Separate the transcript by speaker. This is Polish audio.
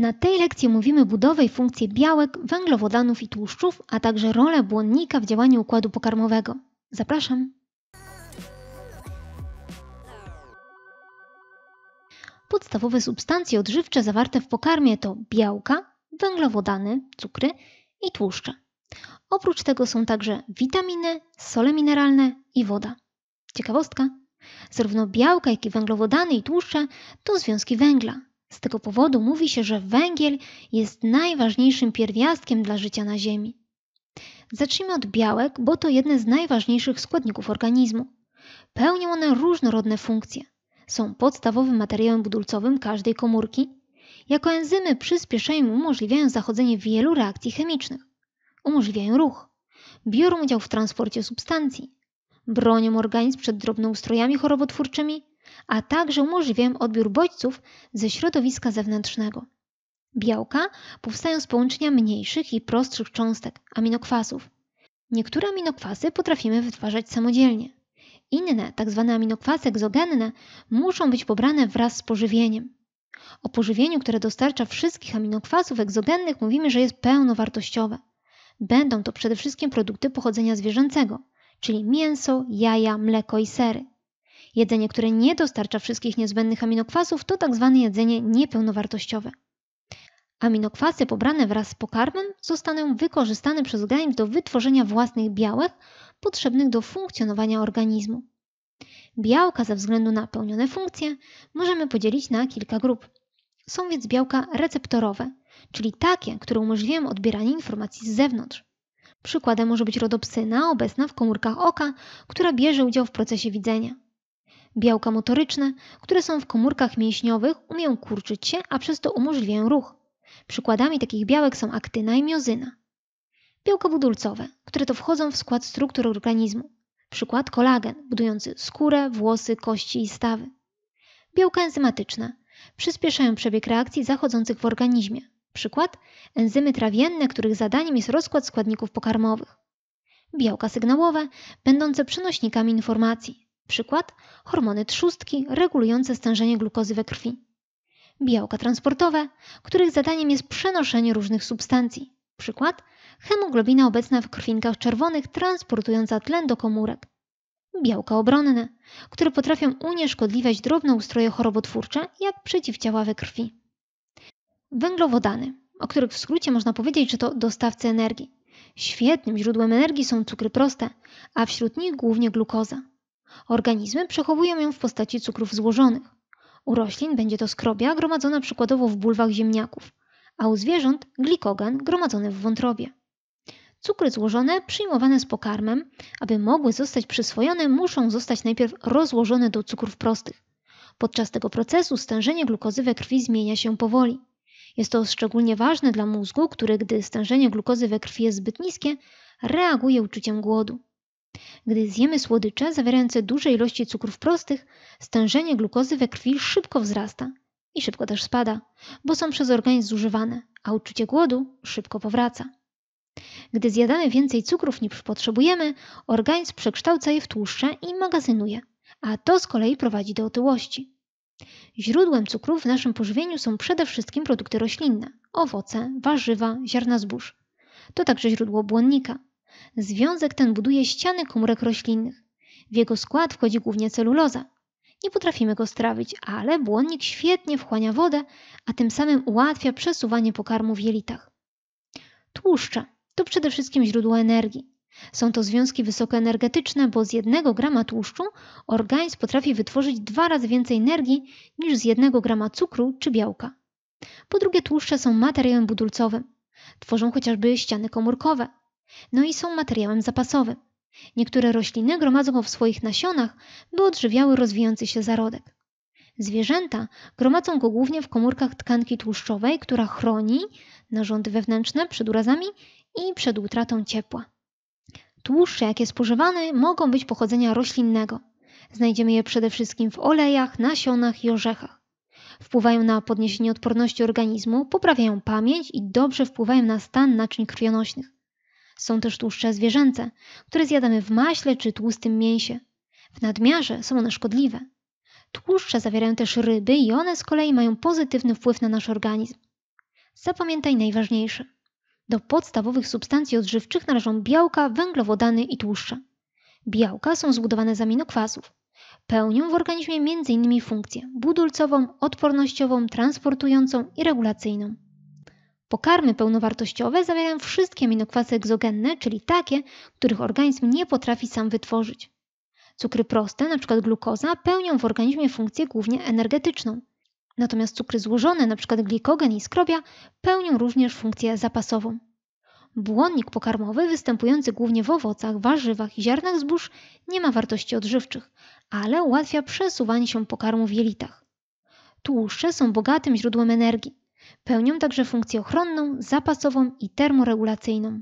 Speaker 1: Na tej lekcji omówimy budowę i funkcję białek, węglowodanów i tłuszczów, a także rolę błonnika w działaniu układu pokarmowego. Zapraszam! Podstawowe substancje odżywcze zawarte w pokarmie to białka, węglowodany, cukry i tłuszcze. Oprócz tego są także witaminy, sole mineralne i woda. Ciekawostka. Zarówno białka, jak i węglowodany i tłuszcze to związki węgla, z tego powodu mówi się, że węgiel jest najważniejszym pierwiastkiem dla życia na Ziemi. Zacznijmy od białek, bo to jedne z najważniejszych składników organizmu. Pełnią one różnorodne funkcje. Są podstawowym materiałem budulcowym każdej komórki. Jako enzymy przyspieszają i umożliwiają zachodzenie wielu reakcji chemicznych. Umożliwiają ruch. Biorą udział w transporcie substancji. Bronią organizm przed drobnoustrojami chorobotwórczymi a także umożliwiają odbiór bodźców ze środowiska zewnętrznego. Białka powstają z połączenia mniejszych i prostszych cząstek aminokwasów. Niektóre aminokwasy potrafimy wytwarzać samodzielnie. Inne, tzw. Tak aminokwasy egzogenne, muszą być pobrane wraz z pożywieniem. O pożywieniu, które dostarcza wszystkich aminokwasów egzogennych, mówimy, że jest pełnowartościowe. Będą to przede wszystkim produkty pochodzenia zwierzęcego, czyli mięso, jaja, mleko i sery. Jedzenie, które nie dostarcza wszystkich niezbędnych aminokwasów, to tzw. Tak jedzenie niepełnowartościowe. Aminokwasy pobrane wraz z pokarmem zostaną wykorzystane przez organizm do wytworzenia własnych białek potrzebnych do funkcjonowania organizmu. Białka ze względu na pełnione funkcje możemy podzielić na kilka grup. Są więc białka receptorowe, czyli takie, które umożliwiają odbieranie informacji z zewnątrz. Przykładem może być rodopsyna obecna w komórkach oka, która bierze udział w procesie widzenia. Białka motoryczne, które są w komórkach mięśniowych, umieją kurczyć się, a przez to umożliwiają ruch. Przykładami takich białek są aktyna i miozyna. Białka budulcowe, które to wchodzą w skład struktur organizmu. Przykład kolagen, budujący skórę, włosy, kości i stawy. Białka enzymatyczne przyspieszają przebieg reakcji zachodzących w organizmie. Przykład enzymy trawienne, których zadaniem jest rozkład składników pokarmowych. Białka sygnałowe, będące przenośnikami informacji. Przykład: hormony trzustki regulujące stężenie glukozy we krwi. Białka transportowe, których zadaniem jest przenoszenie różnych substancji. Przykład: hemoglobina obecna w krwinkach czerwonych transportująca tlen do komórek. Białka obronne, które potrafią unieszkodliwiać ustroje chorobotwórcze, jak przeciwciała we krwi. Węglowodany, o których w skrócie można powiedzieć, że to dostawcy energii. Świetnym źródłem energii są cukry proste, a wśród nich głównie glukoza. Organizmy przechowują ją w postaci cukrów złożonych. U roślin będzie to skrobia gromadzona przykładowo w bulwach ziemniaków, a u zwierząt glikogen gromadzony w wątrobie. Cukry złożone przyjmowane z pokarmem, aby mogły zostać przyswojone, muszą zostać najpierw rozłożone do cukrów prostych. Podczas tego procesu stężenie glukozy we krwi zmienia się powoli. Jest to szczególnie ważne dla mózgu, który gdy stężenie glukozy we krwi jest zbyt niskie, reaguje uczuciem głodu. Gdy zjemy słodycze zawierające duże ilości cukrów prostych, stężenie glukozy we krwi szybko wzrasta i szybko też spada, bo są przez organizm zużywane, a uczucie głodu szybko powraca. Gdy zjadamy więcej cukrów niż potrzebujemy, organizm przekształca je w tłuszcze i magazynuje, a to z kolei prowadzi do otyłości. Źródłem cukrów w naszym pożywieniu są przede wszystkim produkty roślinne, owoce, warzywa, ziarna zbóż. To także źródło błonnika – Związek ten buduje ściany komórek roślinnych. W jego skład wchodzi głównie celuloza. Nie potrafimy go strawić, ale błonnik świetnie wchłania wodę, a tym samym ułatwia przesuwanie pokarmu w jelitach. Tłuszcze to przede wszystkim źródło energii. Są to związki wysokoenergetyczne, bo z jednego grama tłuszczu organizm potrafi wytworzyć dwa razy więcej energii niż z jednego grama cukru czy białka. Po drugie, tłuszcze są materiałem budulcowym. Tworzą chociażby ściany komórkowe. No i są materiałem zapasowym. Niektóre rośliny gromadzą go w swoich nasionach, by odżywiały rozwijający się zarodek. Zwierzęta gromadzą go głównie w komórkach tkanki tłuszczowej, która chroni narządy wewnętrzne przed urazami i przed utratą ciepła. Tłuszcze, jakie spożywamy, mogą być pochodzenia roślinnego. Znajdziemy je przede wszystkim w olejach, nasionach i orzechach. Wpływają na podniesienie odporności organizmu, poprawiają pamięć i dobrze wpływają na stan naczyń krwionośnych. Są też tłuszcze zwierzęce, które zjadamy w maśle czy tłustym mięsie. W nadmiarze są one szkodliwe. Tłuszcze zawierają też ryby i one z kolei mają pozytywny wpływ na nasz organizm. Zapamiętaj najważniejsze. Do podstawowych substancji odżywczych należą białka, węglowodany i tłuszcze. Białka są zbudowane z aminokwasów. Pełnią w organizmie m.in. funkcję budulcową, odpornościową, transportującą i regulacyjną. Pokarmy pełnowartościowe zawierają wszystkie aminokwasy egzogenne, czyli takie, których organizm nie potrafi sam wytworzyć. Cukry proste, np. glukoza, pełnią w organizmie funkcję głównie energetyczną. Natomiast cukry złożone, np. glikogen i skrobia, pełnią również funkcję zapasową. Błonnik pokarmowy, występujący głównie w owocach, warzywach i ziarnach zbóż, nie ma wartości odżywczych, ale ułatwia przesuwanie się pokarmu w jelitach. Tłuszcze są bogatym źródłem energii. Pełnią także funkcję ochronną, zapasową i termoregulacyjną.